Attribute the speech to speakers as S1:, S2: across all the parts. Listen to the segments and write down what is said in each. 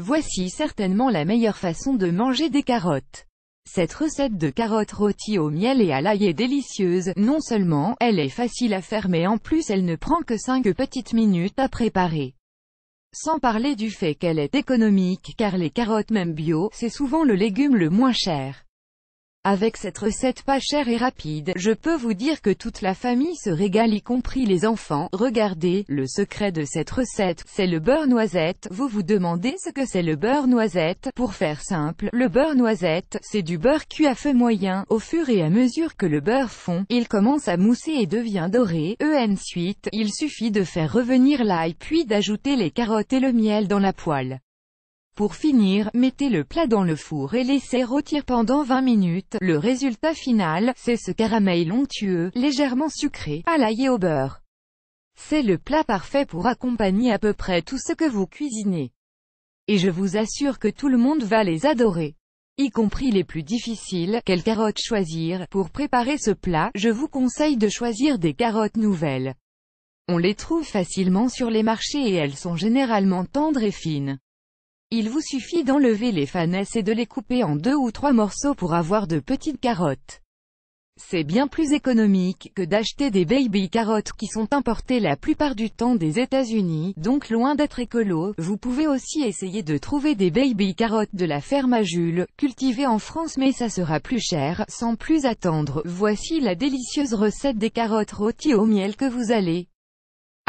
S1: Voici certainement la meilleure façon de manger des carottes. Cette recette de carottes rôties au miel et à l'ail est délicieuse, non seulement elle est facile à faire mais en plus elle ne prend que 5 petites minutes à préparer. Sans parler du fait qu'elle est économique car les carottes même bio, c'est souvent le légume le moins cher. Avec cette recette pas chère et rapide, je peux vous dire que toute la famille se régale y compris les enfants. Regardez, le secret de cette recette, c'est le beurre noisette. Vous vous demandez ce que c'est le beurre noisette Pour faire simple, le beurre noisette, c'est du beurre cuit à feu moyen. Au fur et à mesure que le beurre fond, il commence à mousser et devient doré. ensuite, il suffit de faire revenir l'ail puis d'ajouter les carottes et le miel dans la poêle. Pour finir, mettez le plat dans le four et laissez rôtir pendant 20 minutes. Le résultat final, c'est ce caramel onctueux, légèrement sucré, à l'ail et au beurre. C'est le plat parfait pour accompagner à peu près tout ce que vous cuisinez. Et je vous assure que tout le monde va les adorer. Y compris les plus difficiles, quelles carottes choisir, pour préparer ce plat, je vous conseille de choisir des carottes nouvelles. On les trouve facilement sur les marchés et elles sont généralement tendres et fines. Il vous suffit d'enlever les fanesses et de les couper en deux ou trois morceaux pour avoir de petites carottes. C'est bien plus économique que d'acheter des baby carottes qui sont importées la plupart du temps des États-Unis, donc loin d'être écolo. Vous pouvez aussi essayer de trouver des baby carottes de la ferme à Jules, cultivées en France mais ça sera plus cher, sans plus attendre. Voici la délicieuse recette des carottes rôties au miel que vous allez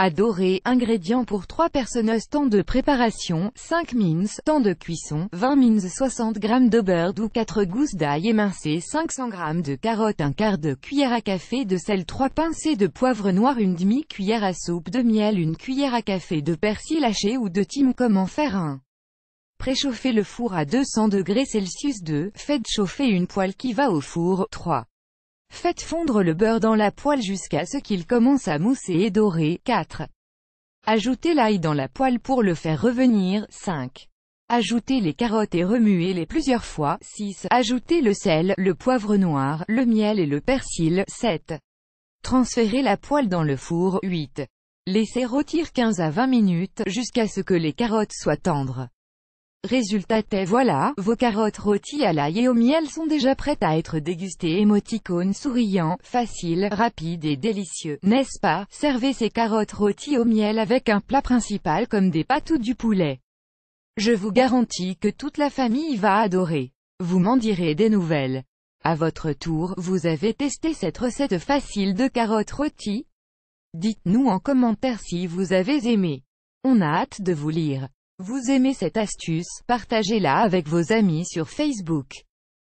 S1: Adoré, Ingrédients pour 3 personnes temps de préparation, 5 mins, temps de cuisson, 20 mins 60 g de beurre ou 4 gousses d'ail émincé, 500 g de carottes 1 quart de cuillère à café de sel 3 pincées de poivre noir une demi-cuillère à soupe de miel une cuillère à café de persil haché ou de thym Comment faire un Préchauffez le four à 200 degrés 2, faites chauffer une poêle qui va au four, 3. Faites fondre le beurre dans la poêle jusqu'à ce qu'il commence à mousser et dorer. 4. Ajoutez l'ail dans la poêle pour le faire revenir. 5. Ajoutez les carottes et remuez-les plusieurs fois. 6. Ajoutez le sel, le poivre noir, le miel et le persil. 7. Transférez la poêle dans le four. 8. Laissez rôtir 15 à 20 minutes, jusqu'à ce que les carottes soient tendres. Résultat est voilà, vos carottes rôties à l'ail et au miel sont déjà prêtes à être dégustées Émoticônes souriant, facile, rapide et délicieux, n'est-ce pas Servez ces carottes rôties au miel avec un plat principal comme des pâtes ou du poulet. Je vous garantis que toute la famille va adorer. Vous m'en direz des nouvelles. À votre tour, vous avez testé cette recette facile de carottes rôties Dites-nous en commentaire si vous avez aimé. On a hâte de vous lire. Vous aimez cette astuce, partagez-la avec vos amis sur Facebook.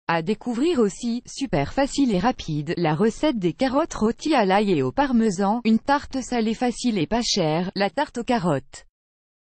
S1: À découvrir aussi, super facile et rapide, la recette des carottes rôties à l'ail et au parmesan, une tarte salée facile et pas chère, la tarte aux carottes.